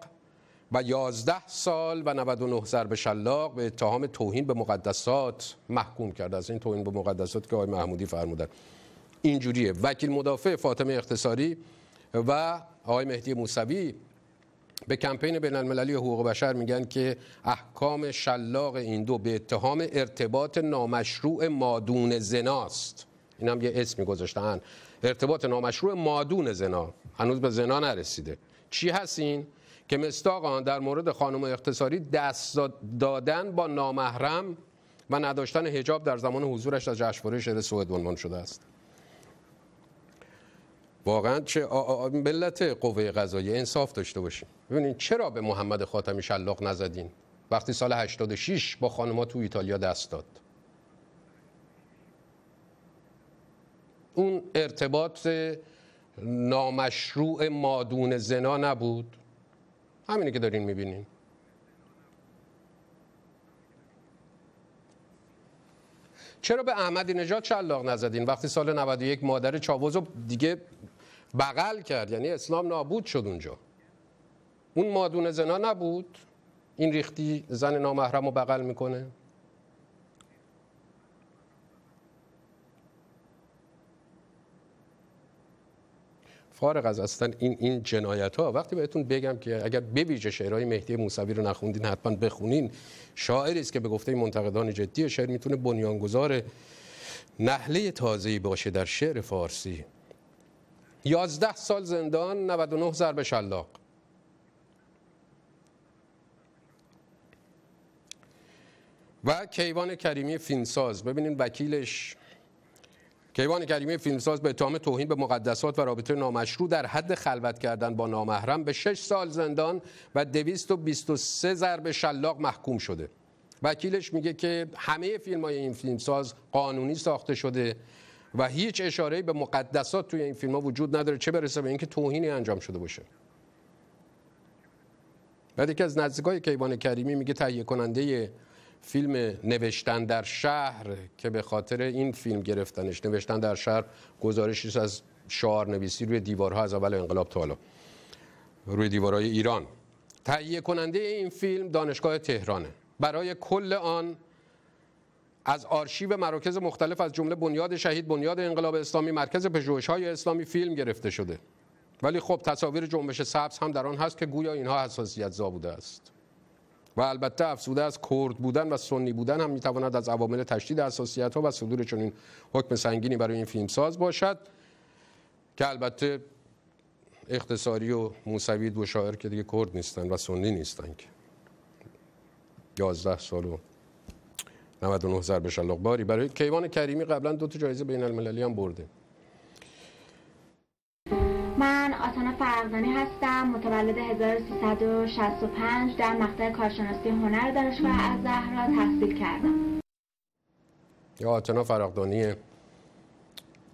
Speaker 1: و 11 سال و 99 ضرب شلاق به اتهام توهین به مقدسات محکوم کرد از این توهین به مقدسات که آقای محمودی فرمودن اینجوریه وکیل مدافع فاطمه اقتصاری و آقای مهدی موسوی به کمپین بین المللی حقوق بشر میگن که احکام شلاق این دو به اتهام ارتباط نامشروع مادون زناست این هم یه اسمی گذاشتن ارتباط نامشروع مادون زنا هنوز به زنا نرسیده چی هست این؟ که مستاقان در مورد خانم اقتصاری دست دادن با نامحرم و نداشتن هجاب در زمان حضورش در جشنواره شهر سوئد شده است واقعا چه ملت قوه قضاییه انصاف داشته باشیم ببینین چرا به محمد خاتمی شلاق نزدین وقتی سال 86 با خانما تو ایتالیا دست داد اون ارتباط نامشروع مادون زنا نبود همینی که دارین میبینین چرا به احمدی نژاد شلاق نزدین وقتی سال 91 مادر چاوزو دیگه بغل کرد یعنی اسلام نابود شد اونجا اون مادون زنا نبود این ریختی زن نامحرم رو بغل میکنه فارغ از اصلا این این جنایت ها وقتی بهتون بگم که اگر بویژه شعرهای مهدی موسوی رو نخوندین حتما بخونین شاعری است که به گفته منتقدان جدی شعر میتونه بنیانگذار نحله تازه‌ای باشه در شعر فارسی 11 سال زندان 99 ضرب شلاق و کیوان کریمی فیلمساز ببینید وکیلش کیوان کریمی فیلمساز به اتهام توهین به مقدسات و رابطه نامشروع در حد خلوت کردن با نامحرم به 6 سال زندان و 223 ضرب شلاق محکوم شده وکیلش میگه که همه فیلم های این فیلمساز قانونی ساخته شده و هیچ اشاره‌ای به مقدسات توی این فیلم وجود نداره چه برسه به اینکه توهینی انجام شده باشه بعد یکی از نزدیکای کیوان کریمی میگه تهیه کننده فیلم نوشتن در شهر که به خاطر این فیلم گرفتنش نوشتن در شهر گزارشی از شعار نویسی روی دیوارها از اول انقلاب تا حالا روی دیوارهای ایران تهیه کننده این فیلم دانشگاه تهرانه برای کل آن از آرشیو مراکز مختلف از جمله بنیاد شهید بنیاد انقلاب اسلامی مرکز های اسلامی فیلم گرفته شده ولی خب تصاویر جنبش سبز هم در آن هست که گویا اینها حساسیت زا بوده است و البته افزوده از کرد بودن و سنی بودن هم میتواند از عوامل تشدید حساسیت ها و صدور چنین حکم سنگینی برای این فیلم ساز باشد که البته اختصاری و موسوی دو شاعر که دیگه کرد نیستن و سنی نیستن که 11 سال 99 ضرب شلاق باری برای کیوان کریمی قبلا دو تا جایزه بین المللی هم برده
Speaker 3: من آتانا فرزانی هستم متولد 1365 در مقطع کارشناسی هنر دانشگاه از زهرا
Speaker 2: تحصیل کردم
Speaker 1: یا آتنا فرقدانی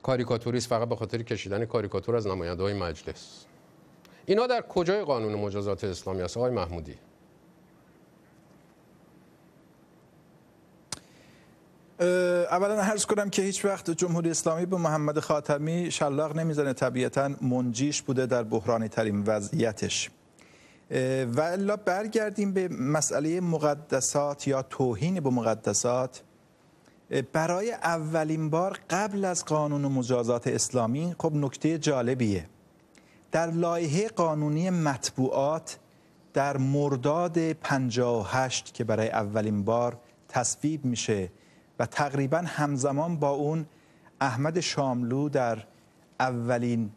Speaker 1: کاریکاتوریست فقط به خاطر کشیدن کاریکاتور از نماینده های مجلس اینا در کجای قانون مجازات اسلامی هست؟ آقای محمودی
Speaker 2: اولا هرس کنم که هیچ وقت جمهوری اسلامی به محمد خاتمی شلاق نمیزنه طبیعتا منجیش بوده در بحرانی ترین وضعیتش و الا برگردیم به مسئله مقدسات یا توهین به مقدسات برای اولین بار قبل از قانون مجازات اسلامی خب نکته جالبیه در لایحه قانونی مطبوعات در مرداد 58 که برای اولین بار تصویب میشه تقریبا همزمان با اون احمد شاملو در اولین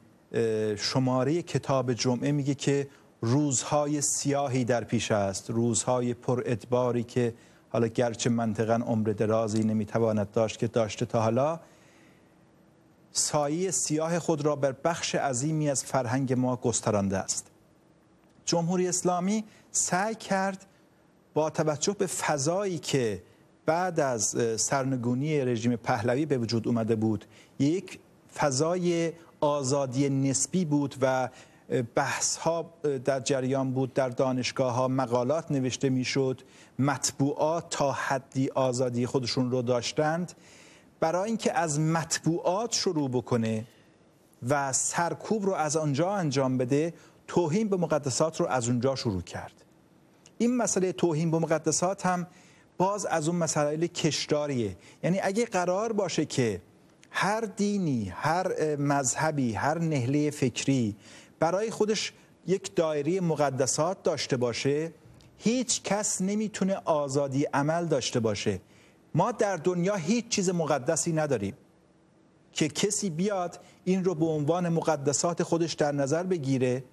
Speaker 2: شماره کتاب جمعه میگه که روزهای سیاهی در پیش است روزهای پر ادباری که حالا گرچه منطقا عمر درازی نمیتواند داشت که داشته تا حالا سایه سیاه خود را بر بخش عظیمی از فرهنگ ما گسترانده است جمهوری اسلامی سعی کرد با توجه به فضایی که بعد از سرنگونی رژیم پهلوی به وجود اومده بود یک فضای آزادی نسبی بود و بحث ها در جریان بود در دانشگاه ها مقالات نوشته میشد مطبوعات تا حدی آزادی خودشون رو داشتند برای اینکه از مطبوعات شروع بکنه و سرکوب رو از آنجا انجام بده توهین به مقدسات رو از اونجا شروع کرد این مسئله توهین به مقدسات هم باز از اون مسائل کشداریه یعنی اگه قرار باشه که هر دینی هر مذهبی هر نهله فکری برای خودش یک دایره مقدسات داشته باشه هیچ کس نمیتونه آزادی عمل داشته باشه ما در دنیا هیچ چیز مقدسی نداریم که کسی بیاد این رو به عنوان مقدسات خودش در نظر بگیره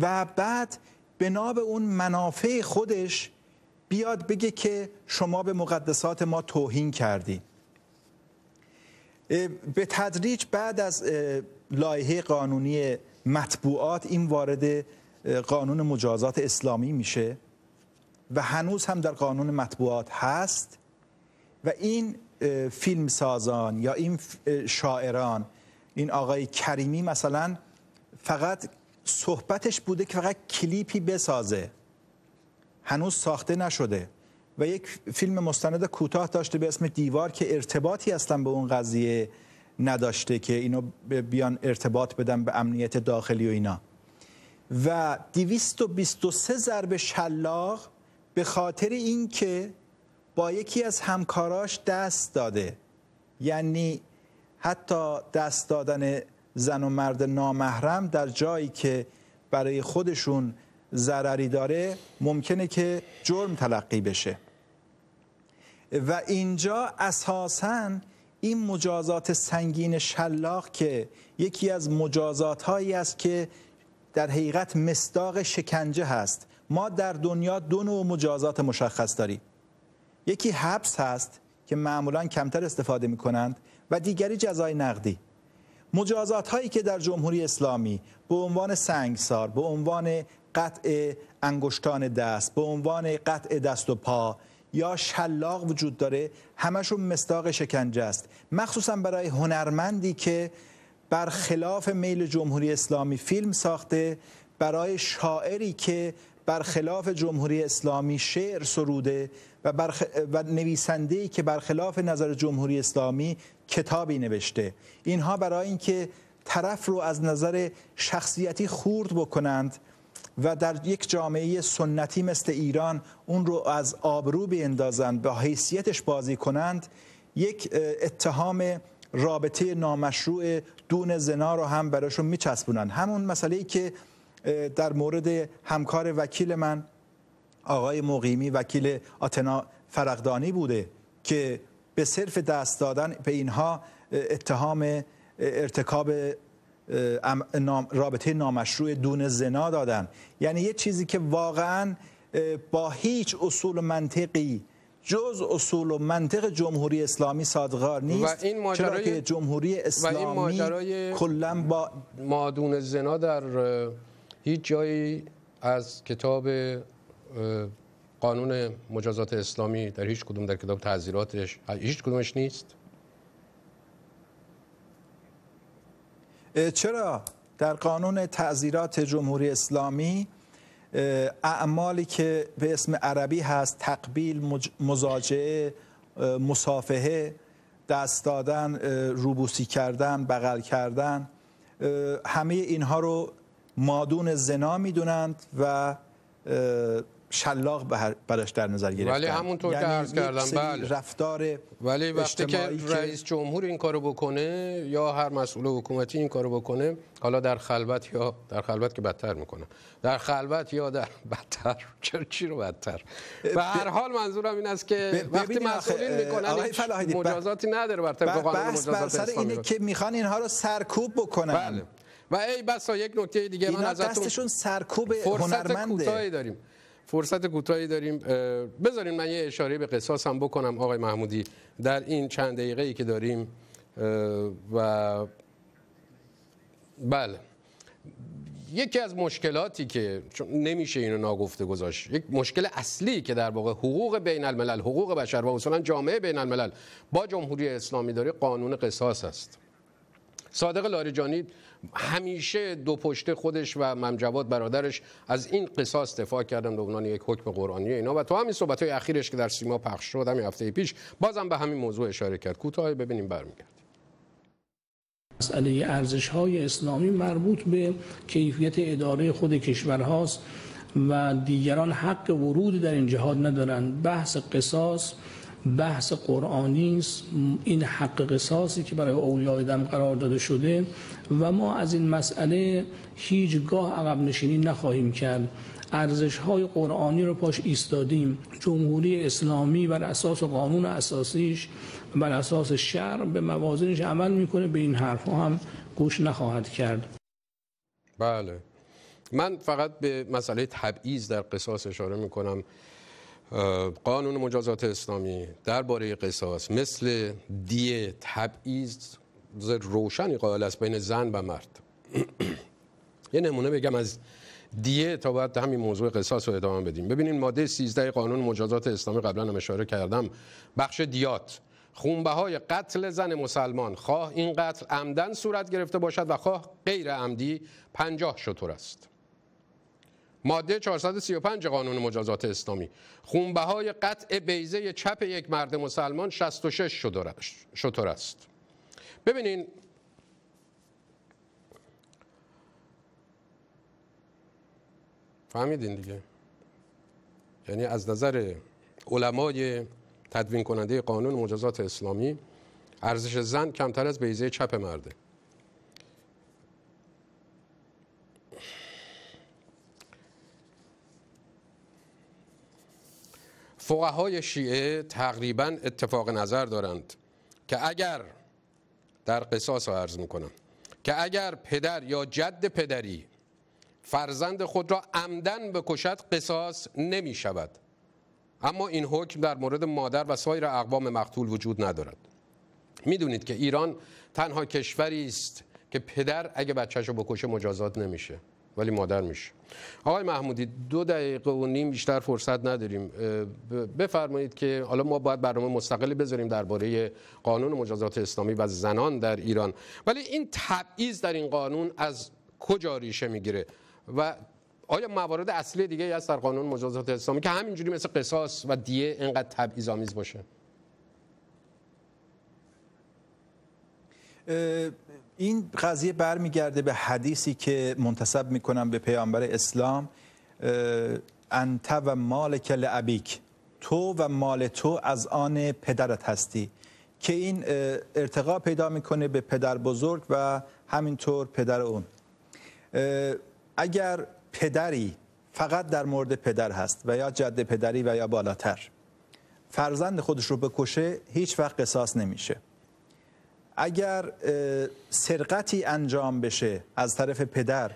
Speaker 2: و بعد بنا به اون منافع خودش بیاد بگه که شما به مقدسات ما توهین کردی به تدریج بعد از لایحه قانونی مطبوعات این وارد قانون مجازات اسلامی میشه و هنوز هم در قانون مطبوعات هست و این فیلم سازان یا این شاعران این آقای کریمی مثلا فقط صحبتش بوده که فقط کلیپی بسازه هنوز ساخته نشده و یک فیلم مستند کوتاه داشته به اسم دیوار که ارتباطی اصلا به اون قضیه نداشته که اینو بیان ارتباط بدن به امنیت داخلی و اینا و 223 ضرب شلاق به خاطر اینکه با یکی از همکاراش دست داده یعنی حتی دست دادن زن و مرد نامحرم در جایی که برای خودشون ضرری داره ممکنه که جرم تلقی بشه و اینجا اساساً این مجازات سنگین شلاق که یکی از مجازات هایی است که در حقیقت مصداق شکنجه هست ما در دنیا دو نوع مجازات مشخص داریم یکی حبس هست که معمولا کمتر استفاده می کنند و دیگری جزای نقدی مجازات هایی که در جمهوری اسلامی به عنوان سنگسار به عنوان قطع انگشتان دست به عنوان قطع دست و پا یا شلاق وجود داره همشون مستاق شکنجه است مخصوصا برای هنرمندی که برخلاف میل جمهوری اسلامی فیلم ساخته برای شاعری که برخلاف جمهوری اسلامی شعر سروده و, برخ... و نویسنده‌ای که برخلاف نظر جمهوری اسلامی کتابی نوشته اینها برای اینکه طرف رو از نظر شخصیتی خورد بکنند و در یک جامعه سنتی مثل ایران اون رو از آبرو بیندازند به حیثیتش بازی کنند یک اتهام رابطه نامشروع دون زنا رو هم براشون میچسبونن همون مسئله ای که در مورد همکار وکیل من آقای مقیمی وکیل آتنا فرقدانی بوده که به صرف دست دادن به اینها اتهام ارتکاب رابطه نامشروع دون زنا دادن یعنی یه چیزی که واقعا با هیچ اصول منطقی جز اصول و منطق جمهوری اسلامی صادقار نیست و این چرا که جمهوری اسلامی کلا با مادون زنا در هیچ جایی
Speaker 1: از کتاب قانون مجازات اسلامی در هیچ کدوم در کتاب تعذیراتش هیچ کدومش نیست
Speaker 2: چرا در قانون تعذیرات جمهوری اسلامی اعمالی که به اسم عربی هست تقبیل مزاجه، مزاجعه مصافحه دست دادن روبوسی کردن بغل کردن همه اینها رو مادون زنا میدونند و شلاق براش در نظر گرفتن ولی همونطور یعنی که عرض کردم بله رفتار ولی وقتی که رئیس
Speaker 1: جمهور این کارو بکنه یا هر مسئول حکومتی این کارو بکنه حالا در خلوت یا در خلوت که بدتر میکنه در خلوت یا در بدتر چرا چی رو بدتر به هر حال منظورم این است که وقتی مسئولین میکنن مجازاتی
Speaker 2: نداره بر طبق قانون مجازات سر اینه که میخوان اینها رو سرکوب بکنن بله. و ای بسا یک نکته دیگه من ازتون دستشون سرکوب هنرمنده فرصت کوتاهی
Speaker 1: داریم فرصت کوتاهی داریم بذارین من یه اشاره به قصاص هم بکنم آقای محمودی در این چند دقیقه ای که داریم و بله یکی از مشکلاتی که نمیشه اینو ناگفته گذاشت یک مشکل اصلی که در واقع حقوق بین الملل حقوق بشر و اصولا جامعه بین الملل با جمهوری اسلامی داره قانون قصاص است صادق لاریجانی همیشه دو پشته خودش و ممجواد برادرش از این قصاص دفاع کردن به عنوان یک حکم قرآنی اینا و تو همین صحبت های اخیرش که در سیما پخش شد همین هفته پیش بازم به همین موضوع اشاره کرد کوتاه ببینیم برمیگرد
Speaker 4: مسئله ارزش های اسلامی مربوط به کیفیت اداره خود کشور هاست و دیگران حق ورود در این جهاد ندارند بحث قصاص بحث قرآنی است این حق قصاصی که برای اولیای دم قرار داده شده و ما از این مسئله هیچگاه عقب نشینی نخواهیم کرد ارزش های قرآنی رو پاش ایستادیم جمهوری اسلامی بر اساس قانون اساسیش بر اساس شرع به موازنش عمل میکنه به این حرف هم گوش نخواهد کرد
Speaker 1: بله من فقط به مسئله تبعیض در قصاص اشاره میکنم قانون مجازات اسلامی درباره قصاص مثل دیه تبعیض روشنی قائل است بین زن و مرد یه نمونه بگم از دیه تا باید همین موضوع قصاص رو ادامه بدیم ببینید ماده 13 قانون مجازات اسلامی قبلا هم اشاره کردم بخش دیات خونبه های قتل زن مسلمان خواه این قتل عمدن صورت گرفته باشد و خواه غیر عمدی پنجاه شطور است ماده 435 قانون مجازات اسلامی خونبه های قطع بیزه چپ یک مرد مسلمان 66 شطور است ببینین فهمیدین دیگه یعنی از نظر علمای تدوین کننده قانون مجازات اسلامی ارزش زن کمتر از بیزه چپ مرده فقهای شیعه تقریبا اتفاق نظر دارند که اگر در قصاص رو عرض میکنم که اگر پدر یا جد پدری فرزند خود را عمدن بکشد قصاص نمی شود اما این حکم در مورد مادر و سایر اقوام مقتول وجود ندارد میدونید که ایران تنها کشوری است که پدر اگه بچهش رو بکشه مجازات نمیشه ولی مادر میشه آقای محمودی دو دقیقه و نیم بیشتر فرصت نداریم بفرمایید که حالا ما باید برنامه مستقلی بذاریم درباره قانون مجازات اسلامی و زنان در ایران ولی این تبعیض در این قانون از کجا ریشه میگیره و آیا موارد اصلی دیگه هست در قانون مجازات اسلامی که همینجوری مثل قصاص و دیه اینقدر تبعیض آمیز باشه
Speaker 2: این قضیه برمیگرده به حدیثی که منتسب میکنم به پیامبر اسلام انت و مالک لعبیک تو و مال تو از آن پدرت هستی که این ارتقا پیدا میکنه به پدر بزرگ و همینطور پدر اون اگر پدری فقط در مورد پدر هست و یا جد پدری و یا بالاتر فرزند خودش رو بکشه هیچ وقت قصاص نمیشه اگر سرقتی انجام بشه از طرف پدر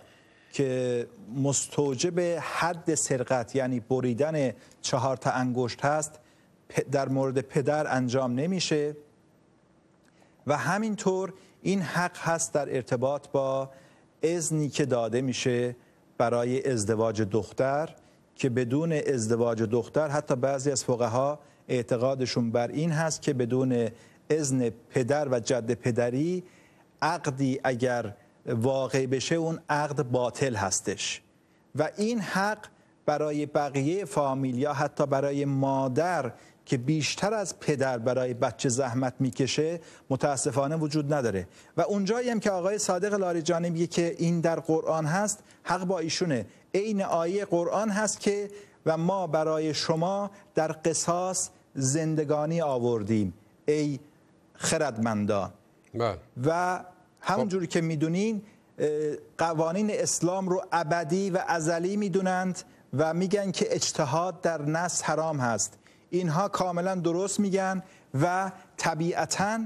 Speaker 2: که مستوجب حد سرقت یعنی بریدن چهار تا انگشت هست در مورد پدر انجام نمیشه و همینطور این حق هست در ارتباط با اذنی که داده میشه برای ازدواج دختر که بدون ازدواج دختر حتی بعضی از فقها اعتقادشون بر این هست که بدون ازن پدر و جد پدری عقدی اگر واقع بشه اون عقد باطل هستش و این حق برای بقیه فامیلیا حتی برای مادر که بیشتر از پدر برای بچه زحمت میکشه متاسفانه وجود نداره و اونجایی هم که آقای صادق لاریجانی میگه که این در قرآن هست حق با ایشونه عین آیه قرآن هست که و ما برای شما در قصاص زندگانی آوردیم ای خردمندان بله. و همونجوری خب. که میدونین قوانین اسلام رو ابدی و ازلی میدونند و میگن که اجتهاد در نس حرام هست اینها کاملا درست میگن و طبیعتا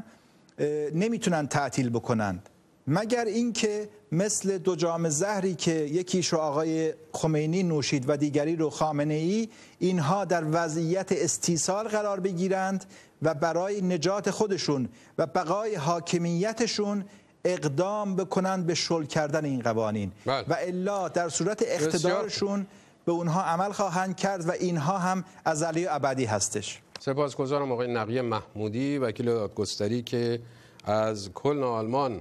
Speaker 2: نمیتونن تعطیل بکنند مگر اینکه مثل دو جام زهری که یکیش آقای خمینی نوشید و دیگری رو خامنه ای اینها در وضعیت استیصال قرار بگیرند و برای نجات خودشون و بقای حاکمیتشون اقدام بکنند به شل کردن این قوانین بله. و الا در صورت اقتدارشون به اونها عمل خواهند کرد و اینها هم ازلی و ابدی هستش سپاسگزارم
Speaker 1: آقای نقی محمودی وکیل دادگستری که از کلن آلمان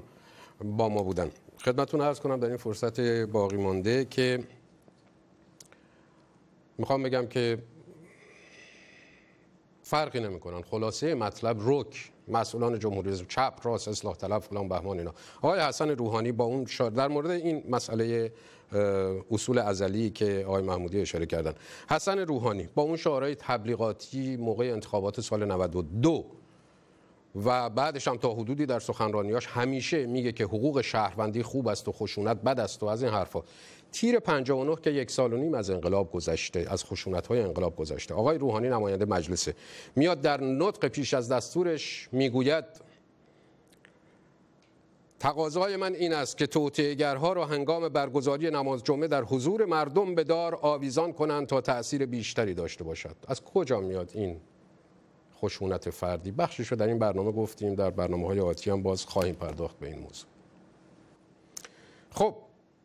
Speaker 1: با ما بودن خدمتون عرض کنم در این فرصت باقی مانده که میخوام بگم که فرقی نمیکنن خلاصه مطلب رک مسئولان جمهوری چپ راست اصلاح طلب فلان بهمان اینا آقای حسن روحانی با اون شار در مورد این مسئله اصول ازلی که آقای محمودی اشاره کردن حسن روحانی با اون شعارهای تبلیغاتی موقع انتخابات سال 92 و بعدش هم تا حدودی در سخنرانیاش همیشه میگه که حقوق شهروندی خوب است و خشونت بد است و از این حرفا تیر 59 که یک سال و نیم از انقلاب گذشته از خشونت های انقلاب گذشته آقای روحانی نماینده مجلسه میاد در نطق پیش از دستورش میگوید تقاضای من این است که توطئه‌گرها را هنگام برگزاری نماز جمعه در حضور مردم به دار آویزان کنند تا تأثیر بیشتری داشته باشد از کجا میاد این خشونت فردی بخشش رو در این برنامه گفتیم در برنامه های آتی باز خواهیم پرداخت به این موضوع خب